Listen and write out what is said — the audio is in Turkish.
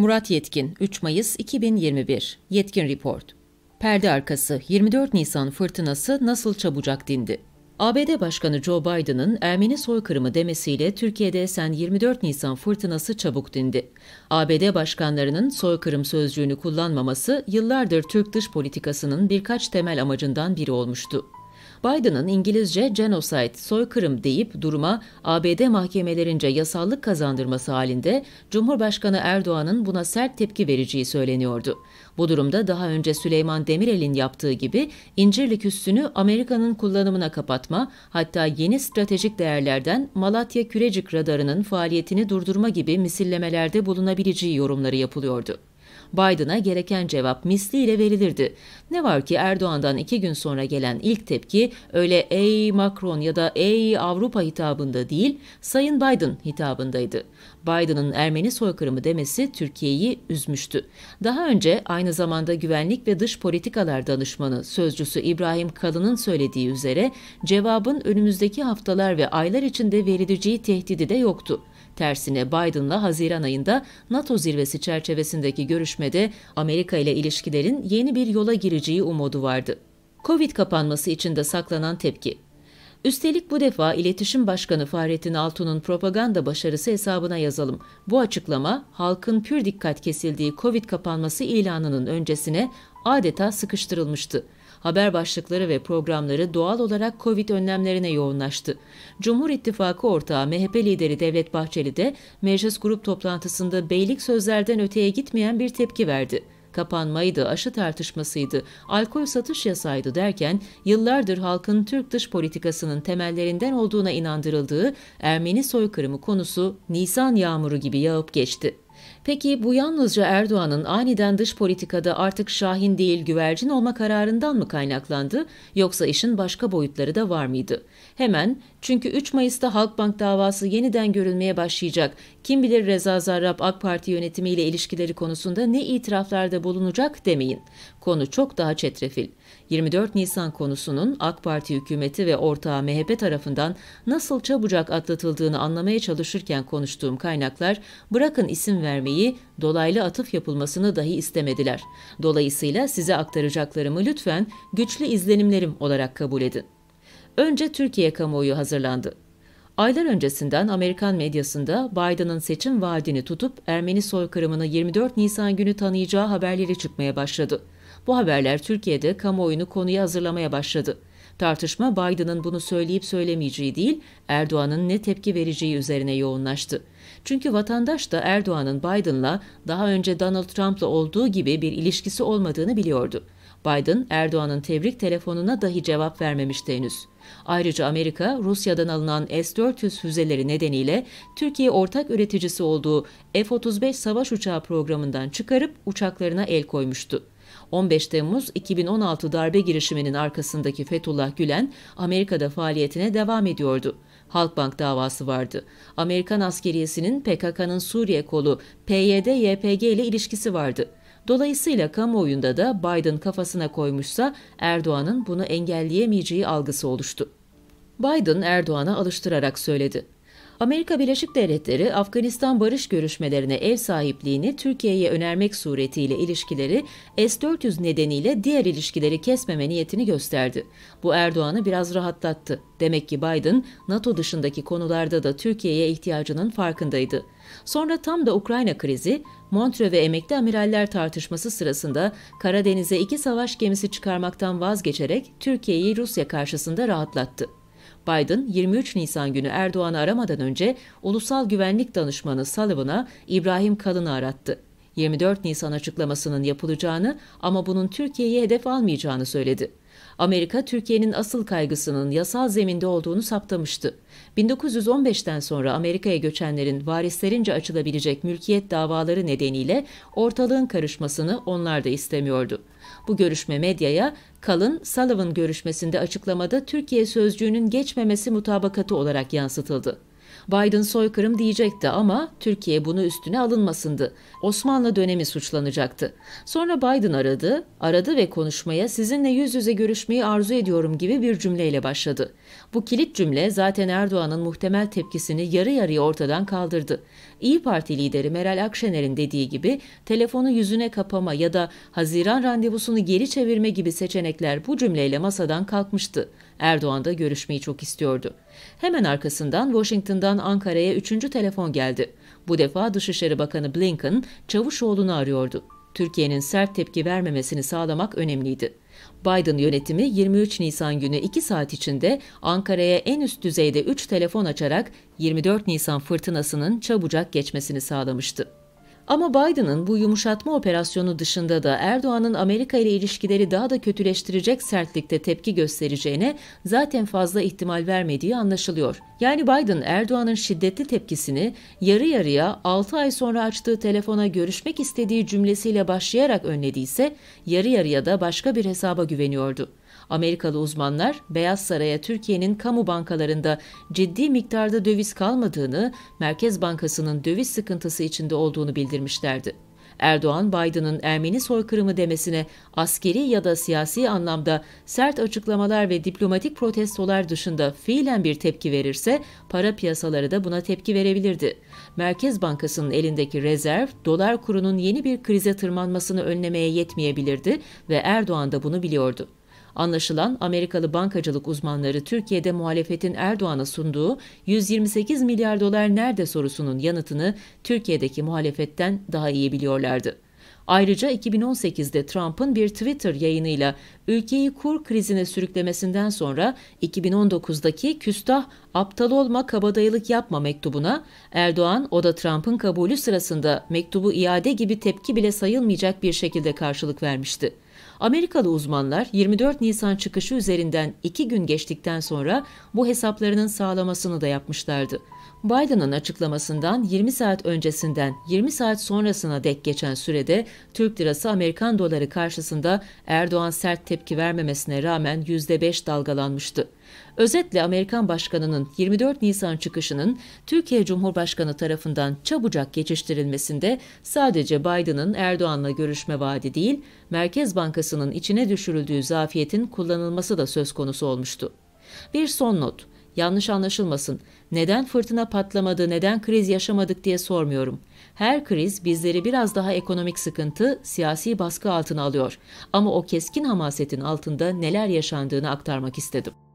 Murat Yetkin 3 Mayıs 2021 Yetkin Report Perde arkası 24 Nisan fırtınası nasıl çabucak dindi? ABD Başkanı Joe Biden'ın Ermeni soykırımı demesiyle Türkiye'de esen 24 Nisan fırtınası çabuk dindi. ABD başkanlarının soykırım sözcüğünü kullanmaması yıllardır Türk dış politikasının birkaç temel amacından biri olmuştu. Biden'ın İngilizce genocide, soykırım deyip duruma ABD mahkemelerince yasallık kazandırması halinde Cumhurbaşkanı Erdoğan'ın buna sert tepki vereceği söyleniyordu. Bu durumda daha önce Süleyman Demirel'in yaptığı gibi İncirlik üssünü Amerika'nın kullanımına kapatma, hatta yeni stratejik değerlerden Malatya Kürecik radarının faaliyetini durdurma gibi misillemelerde bulunabileceği yorumları yapılıyordu. Biden'a gereken cevap misliyle verilirdi. Ne var ki Erdoğan'dan iki gün sonra gelen ilk tepki öyle ey Macron ya da ey Avrupa hitabında değil, Sayın Biden hitabındaydı. Biden'ın Ermeni soykırımı demesi Türkiye'yi üzmüştü. Daha önce aynı zamanda güvenlik ve dış politikalar danışmanı sözcüsü İbrahim Kalın'ın söylediği üzere cevabın önümüzdeki haftalar ve aylar içinde verileceği tehdidi de yoktu. Tersine Biden'la Haziran ayında NATO zirvesi çerçevesindeki görüşmede Amerika ile ilişkilerin yeni bir yola gireceği umudu vardı. Covid kapanması içinde saklanan tepki. Üstelik bu defa İletişim Başkanı Fahrettin Altun'un propaganda başarısı hesabına yazalım. Bu açıklama halkın pür dikkat kesildiği Covid kapanması ilanının öncesine adeta sıkıştırılmıştı haber başlıkları ve programları doğal olarak Covid önlemlerine yoğunlaştı. Cumhur İttifakı ortağı MHP lideri Devlet Bahçeli de meclis grup toplantısında beylik sözlerden öteye gitmeyen bir tepki verdi kapanmaydı, aşı tartışmasıydı, alkol satış yasaydı derken yıllardır halkın Türk dış politikasının temellerinden olduğuna inandırıldığı Ermeni soykırımı konusu Nisan yağmuru gibi yağıp geçti. Peki bu yalnızca Erdoğan'ın aniden dış politikada artık Şahin değil güvercin olma kararından mı kaynaklandı yoksa işin başka boyutları da var mıydı? Hemen çünkü 3 Mayıs'ta Halkbank davası yeniden görülmeye başlayacak. Kim bilir Reza Zarrab AK Parti yönetimiyle ilişkileri konusunda ne itiraflarda bulunacak demeyin. Konu çok daha çetrefil. 24 Nisan konusunun AK Parti hükümeti ve ortağı MHP tarafından nasıl çabucak atlatıldığını anlamaya çalışırken konuştuğum kaynaklar bırakın isim ver vermeyi, dolaylı atıf yapılmasını dahi istemediler. Dolayısıyla size aktaracaklarımı lütfen güçlü izlenimlerim olarak kabul edin. Önce Türkiye kamuoyu hazırlandı. Aylar öncesinden Amerikan medyasında Biden'ın seçim vaadini tutup Ermeni soykırımını 24 Nisan günü tanıyacağı haberleri çıkmaya başladı. Bu haberler Türkiye'de kamuoyunu konuya hazırlamaya başladı. Tartışma Biden'ın bunu söyleyip söylemeyeceği değil, Erdoğan'ın ne tepki vereceği üzerine yoğunlaştı. Çünkü vatandaş da Erdoğan'ın Biden'la daha önce Donald Trump'la olduğu gibi bir ilişkisi olmadığını biliyordu. Biden, Erdoğan'ın tebrik telefonuna dahi cevap vermemişti henüz. Ayrıca Amerika, Rusya'dan alınan S-400 füzeleri nedeniyle Türkiye ortak üreticisi olduğu F-35 savaş uçağı programından çıkarıp uçaklarına el koymuştu. 15 Temmuz 2016 darbe girişiminin arkasındaki Fethullah Gülen Amerika'da faaliyetine devam ediyordu. Halkbank davası vardı. Amerikan askeriyesinin PKK'nın Suriye kolu PYD-YPG ile ilişkisi vardı. Dolayısıyla kamuoyunda da Biden kafasına koymuşsa Erdoğan'ın bunu engelleyemeyeceği algısı oluştu. Biden Erdoğan'a alıştırarak söyledi. Amerika Birleşik Devletleri Afganistan barış görüşmelerine ev sahipliğini Türkiye'ye önermek suretiyle ilişkileri S-400 nedeniyle diğer ilişkileri kesmeme niyetini gösterdi. Bu Erdoğan'ı biraz rahatlattı. Demek ki Biden NATO dışındaki konularda da Türkiye'ye ihtiyacının farkındaydı. Sonra tam da Ukrayna krizi, Montre ve emekli amiraller tartışması sırasında Karadeniz'e iki savaş gemisi çıkarmaktan vazgeçerek Türkiye'yi Rusya karşısında rahatlattı. Biden 23 Nisan günü Erdoğan'ı aramadan önce Ulusal Güvenlik Danışmanı Sullivan'a İbrahim Kalın'ı arattı. 24 Nisan açıklamasının yapılacağını ama bunun Türkiye'yi hedef almayacağını söyledi. Amerika, Türkiye'nin asıl kaygısının yasal zeminde olduğunu saptamıştı. 1915'ten sonra Amerika'ya göçenlerin varislerince açılabilecek mülkiyet davaları nedeniyle ortalığın karışmasını onlar da istemiyordu. Bu görüşme medyaya Kalın Sullivan görüşmesinde açıklamada Türkiye sözcüğünün geçmemesi mutabakatı olarak yansıtıldı. Biden soykırım diyecekti ama Türkiye bunu üstüne alınmasındı. Osmanlı dönemi suçlanacaktı. Sonra Biden aradı, aradı ve konuşmaya sizinle yüz yüze görüşmeyi arzu ediyorum gibi bir cümleyle başladı. Bu kilit cümle zaten Erdoğan'ın muhtemel tepkisini yarı yarıya ortadan kaldırdı. İyi Parti lideri Meral Akşener'in dediği gibi telefonu yüzüne kapama ya da Haziran randevusunu geri çevirme gibi seçenekler bu cümleyle masadan kalkmıştı. Erdoğan da görüşmeyi çok istiyordu. Hemen arkasından Washington'dan Ankara'ya üçüncü telefon geldi. Bu defa Dışişleri Bakanı Blinken, Çavuşoğlu'nu arıyordu. Türkiye'nin sert tepki vermemesini sağlamak önemliydi. Biden yönetimi 23 Nisan günü 2 saat içinde Ankara'ya en üst düzeyde 3 telefon açarak 24 Nisan fırtınasının çabucak geçmesini sağlamıştı. Ama Biden'ın bu yumuşatma operasyonu dışında da Erdoğan'ın Amerika ile ilişkileri daha da kötüleştirecek sertlikte tepki göstereceğine zaten fazla ihtimal vermediği anlaşılıyor. Yani Biden Erdoğan'ın şiddetli tepkisini yarı yarıya 6 ay sonra açtığı telefona görüşmek istediği cümlesiyle başlayarak önlediyse yarı yarıya da başka bir hesaba güveniyordu. Amerikalı uzmanlar Beyaz Saray'a Türkiye'nin kamu bankalarında ciddi miktarda döviz kalmadığını, Merkez Bankası'nın döviz sıkıntısı içinde olduğunu bildirmişlerdi. Erdoğan, Biden'ın Ermeni soykırımı demesine askeri ya da siyasi anlamda sert açıklamalar ve diplomatik protestolar dışında fiilen bir tepki verirse para piyasaları da buna tepki verebilirdi. Merkez Bankası'nın elindeki rezerv, dolar kurunun yeni bir krize tırmanmasını önlemeye yetmeyebilirdi ve Erdoğan da bunu biliyordu. Anlaşılan Amerikalı bankacılık uzmanları Türkiye'de muhalefetin Erdoğan'a sunduğu 128 milyar dolar nerede sorusunun yanıtını Türkiye'deki muhalefetten daha iyi biliyorlardı. Ayrıca 2018'de Trump'ın bir Twitter yayınıyla ülkeyi kur krizine sürüklemesinden sonra 2019'daki küstah aptal olma kabadayılık yapma mektubuna Erdoğan o da Trump'ın kabulü sırasında mektubu iade gibi tepki bile sayılmayacak bir şekilde karşılık vermişti. Amerikalı uzmanlar 24 Nisan çıkışı üzerinden 2 gün geçtikten sonra bu hesaplarının sağlamasını da yapmışlardı. Biden'ın açıklamasından 20 saat öncesinden 20 saat sonrasına dek geçen sürede Türk lirası Amerikan doları karşısında Erdoğan sert tepki vermemesine rağmen %5 dalgalanmıştı. Özetle Amerikan Başkanı'nın 24 Nisan çıkışının Türkiye Cumhurbaşkanı tarafından çabucak geçiştirilmesinde sadece Biden'ın Erdoğan'la görüşme vaadi değil, Merkez Bankası'nın içine düşürüldüğü zafiyetin kullanılması da söz konusu olmuştu. Bir son not. Yanlış anlaşılmasın. Neden fırtına patlamadı, neden kriz yaşamadık diye sormuyorum. Her kriz bizleri biraz daha ekonomik sıkıntı, siyasi baskı altına alıyor. Ama o keskin hamasetin altında neler yaşandığını aktarmak istedim.